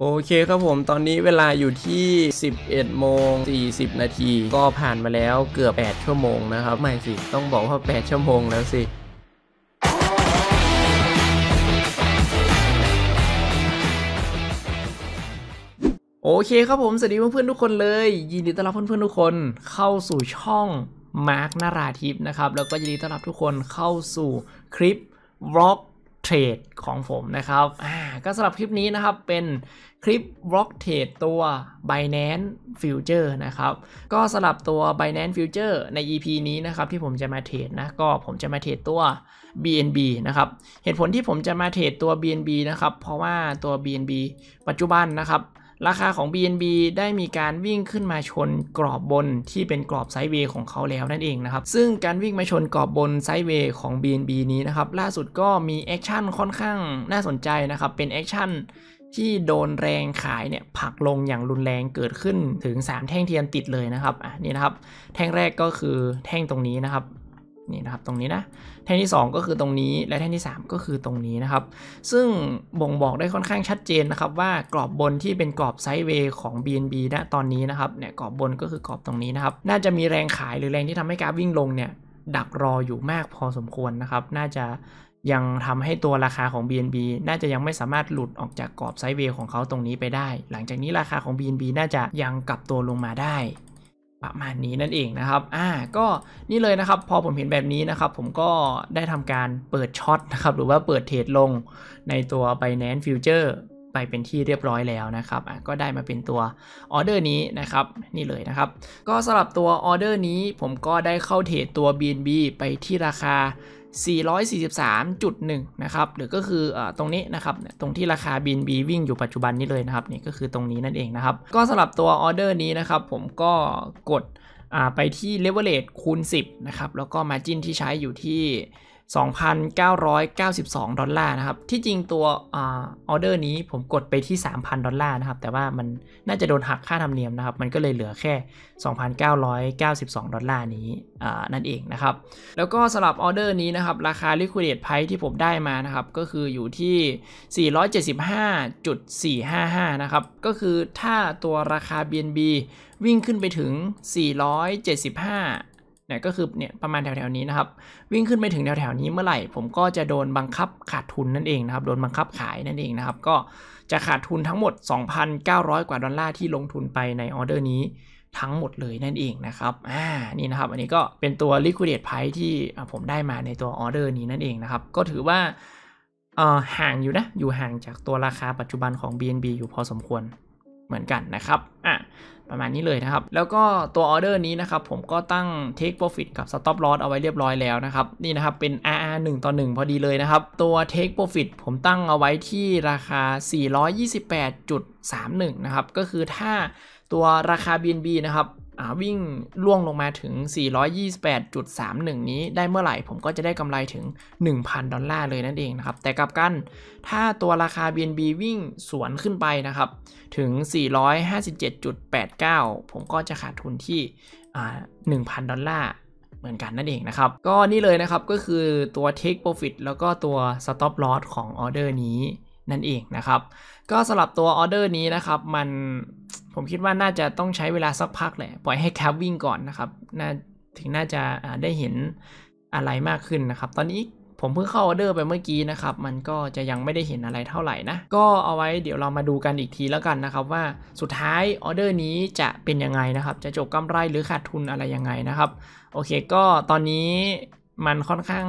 โอเคครับผมตอนนี้เวลาอยู่ที่ 11 โมง 40 นาที ก็ผ่านมาแล้วเกือบ 8 ชั่วโมงนะครับไม่สิ ต้องบอกว่า 8 ชั่วโมงแล้วสิ โอเคครับผม สวัสดีเพื่อนๆทุกคนเลย ยินดีต้อนรับเพื่อนๆ ทุกคน เข้าสู่ช่องมาร์กนาราทิพนะครับ แล้วก็ยินดีต้อนรับทุกคนเข้าสู่คลิปวล็อกเทรดของผมนะครับก็สำหรับคลิปนี้นะครับ เป็นคลิปบล็อกเทรดตัว Binance Future นะครับ ก็สำหรับตัว Binance Future ใน EP นี้นะครับ ที่ผมจะมาเทรดนะ ก็ผมจะมาเทรดตัว BNB นะครับ เหตุผลที่ผมจะมาเทรดตัว BNB นะครับ เพราะว่าตัว BNB ปัจจุบันนะครับราคาของ BNB ได้มีการวิ่งขึ้นมาชนกรอบบนที่เป็นกรอบไซด์เวย์ของเขาแล้วนั่นเองนะครับ ซึ่งการวิ่งมาชนกรอบบนไซด์เวย์ของ BNB นี้นะครับล่าสุดก็มีแอคชั่นค่อนข้างน่าสนใจนะครับเป็นแอคชั่นที่โดนแรงขายเนี่ยผักลงอย่างรุนแรงเกิดขึ้นถึง 3 แท่งเทียนติดเลยนะครับอ่ะนี่นะครับแท่งแรกก็คือแท่งตรงนี้นะครับนี่นะครับตรงนี้นะแท่งที่ 2 ก็คือตรงนี้ และแท่งที่ 3 ก็คือตรงนี้นะครับซึ่งบ่งบอกได้ค่อนข้างชัดเจนนะครับว่ากรอบบนที่เป็นกรอบไซด์เวย์ของ BNB ณตอนนี้นะครับเนี่ยกรอบบนก็คือกรอบตรงนี้นะครับน่าจะมีแรงขายหรือแรงที่ทำให้กราฟวิ่งลงเนี่ย ดักรออยู่มากพอสมควรนะครับน่าจะยังทำให้ตัวราคาของ BNB น่าจะยังไม่สามารถหลุดออกจากกรอบไซด์เวย์ของเขาตรงนี้ไปได้ หลังจากนี้ราคาของ BNB น่าจะยังกลับตัวลงมาได้ประมาณ นี้นั่นเองนะครับ อ่า ก็นี่เลยนะครับ พอผมเห็นแบบนี้นะครับ ผมก็ได้ทำการเปิดช็อตนะครับ หรือว่าเปิดเทรดลงในตัว Binance Future ไปเป็นที่เรียบร้อยแล้วนะครับก็ได้มาเป็นตัวออเดอร์นี้นะครับ นี่เลยนะครับ ก็สำหรับตัวออเดอร์นี้ ผมก็ได้เข้าเทรดตัว BNB ไปที่ราคา443.1 นะครับ หรือก็คืออตรงนี้นะครับตรงที่ราคา BNB วิ่งอยู่ปัจจุบันนี้เลยนะครับ นี่ก็คือตรงนี้นั่นเองนะครับ ก็สำหรับตัวออเดอร์นี้นะครับ ผมก็กดไปที่ Leverage คูณ10 นะครับ แล้วก็ Margin ที่ใช้อยู่ที่2,992 ดอลลาร์นะครับ ที่จริงตัวออเดอร์นี้ผมกดไปที่ 3,000 ดอลลาร์นะครับ แต่ว่ามันน่าจะโดนหักค่าธรรมเนียมนะครับ มันก็เลยเหลือแค่ 2,992 ดอลลาร์นี้นั่นเองนะครับ แล้วก็สำหรับออเดอร์นี้นะครับ ราคา liquidate price ที่ผมได้มานะครับ ก็คืออยู่ที่ 475.455 นะครับ ก็คือถ้าตัวราคา BNB วิ่งขึ้นไปถึง 475เนี่ยก็คือเนี่ยประมาณแถวๆนี้นะครับวิ่งขึ้นไปถึงแถวๆนี้เมื่อไหร่ ผมก็จะโดนบังคับขาดทุนนั่นเองนะครับโดนบังคับขายนั่นเองนะครับก็จะขาดทุนทั้งหมด 2,900กว่าดอลลาร์ที่ลงทุนไปในออเดอร์นี้ทั้งหมดเลยนั่นเองนะครับอ่านี่นะครับอันนี้ก็เป็นตัว liquidate price ที่ผมได้มาในตัวออเดอร์นี้นั่นเองนะครับก็ถือว่าห่างอยู่นะอยู่ห่างจากตัวราคาปัจจุบันของ BNB อยู่พอสมควรเหมือนกันนะครับอ่ะประมาณนี้เลยนะครับ แล้วก็ตัวออเดอร์นี้นะครับ ผมก็ตั้ง take profit กับ stop loss เอาไว้เรียบร้อยแล้วนะครับ นี่นะครับเป็น RR 1ต่อ1พอดีเลยนะครับ ตัว take profit ผมตั้งเอาไว้ที่ราคา 428.31 นะครับ ก็คือถ้าตัวราคา BNB นะครับวิ่งล่วงลงมาถึง 428.31 นี้ได้เมื่อไหร่ผมก็จะได้กำไรถึง 1,000 ดอลลาร์เลยนั่นเองนะครับ แต่กลับกัน ถ้าตัวราคา BNB วิ่งสวนขึ้นไปนะครับ ถึง 457.89 ผมก็จะขาดทุนที่1,000 ดอลลาร์เหมือนกันนั่นเองนะครับ ก็นี่เลยนะครับก็คือตัว take profit แล้วก็ตัว stop loss ของออเดอร์นี้นั่นเองนะครับก็สำหรับตัวออเดอร์นี้นะครับมันผมคิดว่าน่าจะต้องใช้เวลาสักพักแหละปล่อยให้แคปวิ่งก่อนนะครับน่าถึงน่าจะได้เห็นอะไรมากขึ้นนะครับ ตอนนี้ผมเพิ่งเข้าออเดอร์ไปเมื่อกี้นะครับ มันก็จะยังไม่ได้เห็นอะไรเท่าไหร่นะก็เอาไว้เดี๋ยวเรามาดูกันอีกทีแล้วกันนะครับว่าสุดท้ายออเดอร์นี้จะเป็นยังไงนะครับจะจบกำไรหรือขาดทุนอะไรยังไงนะครับ โอเคก็ตอนนี้มันค่อนข้าง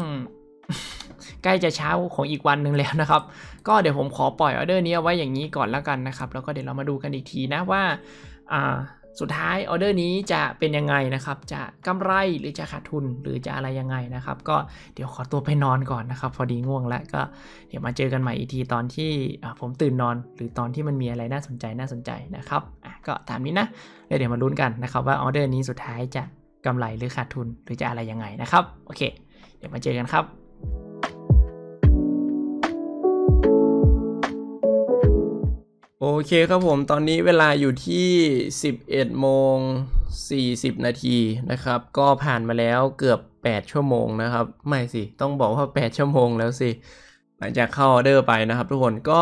ใกล้จะเช้าของอีกวันหนึ่งแล้วนะครับ ก็เดี๋ยวผมขอปล่อยออเดอร์นี้เอาไว้อย่างนี้ก่อนแล้วกันนะครับ แล้วก็เดี๋ยวเรามาดูกันอีกทีนะว่าสุดท้ายออเดอร์นี้จะเป็นยังไงนะครับ จะกำไรหรือจะขาดทุนหรือจะอะไรยังไงนะครับ ก็เดี๋ยวขอตัวไปนอนก่อนนะครับ พอดีง่วงแล้วก็เดี๋ยวมาเจอกันใหม่อีกทีตอนที่ผมตื่นนอน หรือตอนที่มันมีอะไรน่าสนใจน่าสนใจนะครับ ก็ตามนี้นะแล้วเดี๋ยวมาลุ้นกันนะครับว่าออเดอร์นี้สุดท้ายจะกำไรหรือขาดทุนหรือจะอะไรยังไงนะครับ โอเค เดี๋ยวมาเจอกันครับโอเคครับผม ตอนนี้เวลาอยู่ที่ 11โมง40 นาทีนะครับ ก็ผ่านมาแล้วเกือบ 8 ชั่วโมงนะครับ ไม่สิต้องบอกว่า 8 ชั่วโมงแล้วสิ หลังจากเข้าออเดอร์ไปนะครับ ทุกคนก็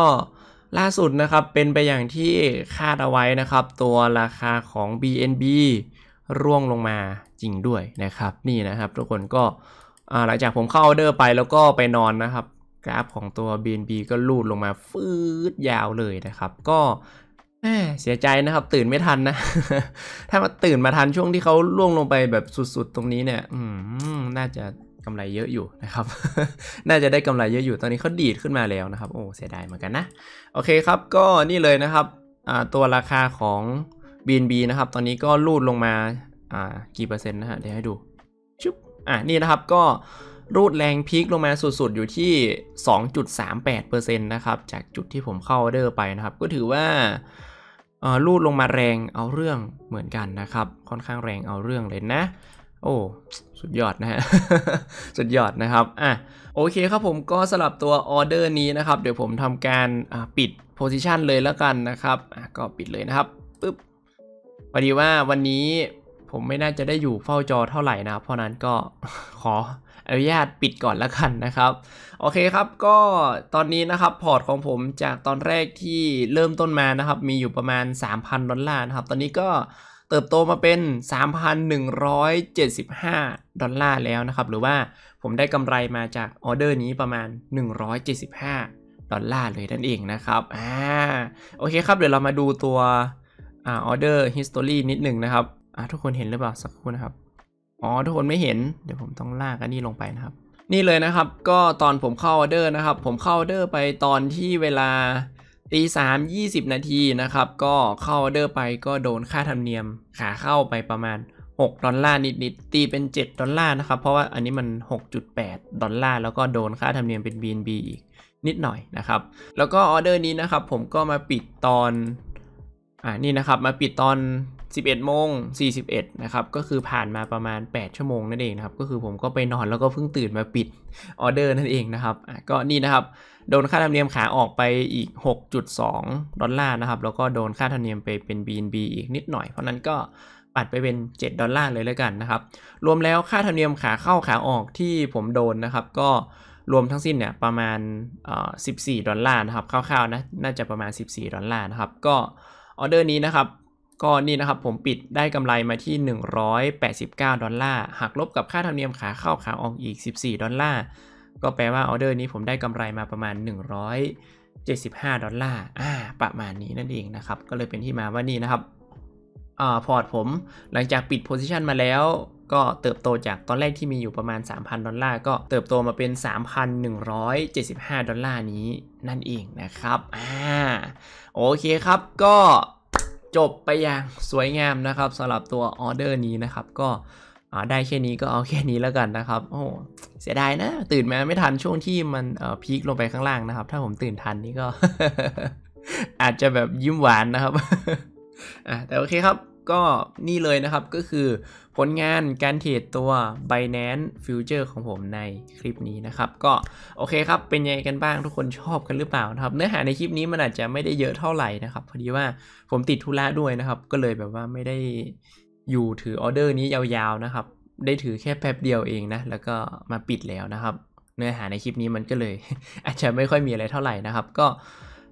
ล่าสุดนะครับเป็นไปอย่างที่คาดเอาไว้นะครับ ตัวราคาของ BNB ร่วงลงมาจริงด้วยนะครับ นี่นะครับ ทุกคนก็หลังจากผมเข้าออเดอร์ไปแล้วก็ไปนอนนะครับกราฟของตัว BNB ก็ลูดลงมาฟืดยาวเลยนะครับ ก็เสียใจนะครับ ตื่นไม่ทันนะ ถ้ามาตื่นมาทันช่วงที่เขาล่วงลงไปแบบสุดๆตรงนี้เนี่ยน่าจะกำไรเยอะอยู่นะครับ น่าจะได้กำไรเยอะอยู่ ตอนนี้เขาดีดขึ้นมาแล้วนะครับ โอ้เสียดายเหมือนกันนะ โอเคครับก็นี่เลยนะครับตัวราคาของ BNB นะครับ ตอนนี้ก็ลูดลงมากี่เปอร์เซ็นต์นะฮะ เดี๋ยวให้ดู ชุบอ่ะนี่นะครับก็รูดแรงพีคลงมาสุดๆ อยู่ที่ 2.38%นะครับจากจุดที่ผมเข้าออเดอร์ไปนะครับ ก็ถือว่ารูดลงมาแรงเอาเรื่องเหมือนกันนะครับ ค่อนข้างแรงเอาเรื่องเลยนะ โอ้สุดยอดนะฮะสุดยอดนะครับอ่ะโอเคครับผมก็สลับตัวออเดอร์นี้นะครับ เดี๋ยวผมทำการปิดโพซิชันเลยแล้วกันนะครับก็ปิดเลยนะครับปึ๊บพอดีว่าวันนี้ผมไม่น่าจะได้อยู่เฝ้าจอเท่าไหร่นะเพราะนั้นก็ขออนุญาตปิดก่อนละกันนะครับโอเคครับก็ตอนนี้นะครับพอร์ตของผมจากตอนแรกที่เริ่มต้นมานะครับ มีอยู่ประมาณ 3,000ดอลลาร์นะครับตอนนี้ก็เติบโตมาเป็น 3,175ดอลลาร์แล้วนะครับ หรือว่าผมได้กำไรมาจากออเดอร์นี้ประมาณ175ดอลลาร์เลยนั่นเองนะครับอ่าโอเคครับ เดี๋ยวเรามาดูตัวออเดอร์ฮิสตอรีนิดหนึ่งนะครับอ่ะทุกคนเห็นหรือเปล่าสักครู่นะครับอ๋อทุกคนไม่เห็นเดี๋ยวผมต้องลากอันนี้ลงไปนะครับนี่เลยนะครับ ก็ตอนผมเข้าออเดอร์นะครับ ผมเข้าออเดอร์ไปตอนที่เวลาตีสามยี่สิบนาทีนะครับ ก็เข้าออเดอร์ไปก็โดนค่าธรรมเนียมขาเข้าไปประมาณ6ดอลลาร์นิดๆตีเป็น 7ดอลลาร์นะครับเพราะว่าอันนี้มัน 6.8ดอลลาร์แล้วก็โดนค่าธรรมเนียมเป็น BNB อีกนิดหน่อยนะครับแล้วก็ออเดอร์นี้นะครับ ผมก็มาปิดตอนอ่านี่นะครับ มาปิดตอน11โมง41 นะครับ ก็คือผ่านมาประมาณ 8 ชั่วโมงนั่นเองนะครับก็คือผมก็ไปนอนแล้วก็เพิ่งตื่นมาปิดออเดอร์นั่นเองนะครับก็นี่นะครับโดนค่าธรรมเนียมขาออกไปอีก 6.2ดอลลาร์นะครับแล้วก็โดนค่าธรรมเนียมไปเป็น BNB อีกนิดหน่อย เพราะนั้นก็ปัดไปเป็น 7ดอลลาร์เลยแล้วกันนะครับรวมแล้วค่าธรรมเนียมขาเข้าขาออกที่ผมโดนนะครับก็รวมทั้งสิ้นเนี่ยประมาณ14ดอลลาร์นะครับคร่าวๆนะน่าจะประมาณ 14ดอลลาร์นะครับก็ออเดอร์นี้นะครับก็นี่นะครับผมปิดได้กำไรมาที่ 189ดอลลาร์หักลบกับค่าธรรมเนียมขาเข้าขาออกอีก 14ดอลลาร์ก็แปลว่าออเดอร์นี้ผมได้กำไรมาประมาณ175ดอลลาร์อ่าประมาณนี้นั่นเองนะครับก็เลยเป็นที่มาว่านี่นะครับอ่าพอร์ตผมหลังจากปิดโพซิชันมาแล้ว ก็เติบโตจากตอนแรกที่มีอยู่ประมาณ3,000ดอลลาร์ก็เติบโตมาเป็น3,175ดอลลาร์นี้นั่นเองนะครับอ่าโอเคครับก็จบไปอย่างสวยงามนะครับสำหรับตัวออเดอร์นี้นะครับก็ได้แค่นี้ก็เอาแค่นี้แล้วกันนะครับโอ้เสียดายนะตื่นมาไม่ทันช่วงที่มันพีคลงไปข้างล่างนะครับถ้าผมตื่นทันนี่ก็อาจจะแบบยิ้มหวานนะครับอ่ะแต่โอเคครับก็นี่เลยนะครับก็คือ ผลงานการเทรดตัว Binance Future ของผมในคลิปนี้นะครับ ก็โอเคครับเป็นยังไงกันบ้างทุกคนชอบกันหรือเปล่านะครับ เนื้อหาในคลิปนี้มันอาจจะไม่ได้เยอะเท่าไหร่นะครับ พอดีว่าผมติดธุระด้วยนะครับ ก็เลยแบบว่าไม่ได้อยู่ถือออเดอร์ นี้ยาวๆนะครับ ได้ถือแค่แป๊บเดียวเองนะแล้วก็มาปิดแล้วนะครับ เนื้อหาในคลิปนี้มันก็เลย อาจจะไม่ค่อยมีอะไรเท่าไหร่นะครับ ก็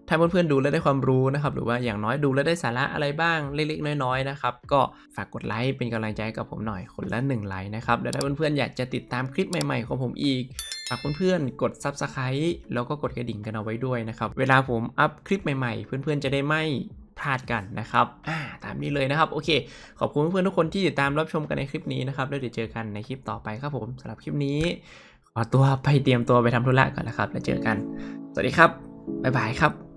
ถ้าเพื่อนๆดูแล้วได้ความรู้นะครับ หรือว่าอย่างน้อยดูแล้วได้สาระอะไรบ้างเล็กๆน้อยๆนะครับก็ฝากกดไลค์เป็นกำลังใจกับผมหน่อยคนละ1ไลค์นะครับแล้วถ้าเพื่อนๆอยากจะติดตามคลิปใหม่ๆ ของผมอีกฝากเพื่อนๆกด Subscribe แล้วก็กดกระดิ่งกันเอาไว้ด้วยนะครับเวลาผมอัพคลิปใหม่ ๆ เพื่อนๆจะได้ไม่พลาดกันนะครับ อ่าตามนี้เลยนะครับโอเค ขอบคุณเพื่อนๆทุกคนที่ติดตามรับชมกันในคลิปนี้นะครับ แล้วเดี๋ยวเจอกันในคลิปต่อไปครับผมสำหรับคลิปนี้ขอตัวไปเตรียมตัวไปทำธุระก่อนนะครับ แล้วเจอกัน สวัสดีครับบ๊ายบายครับ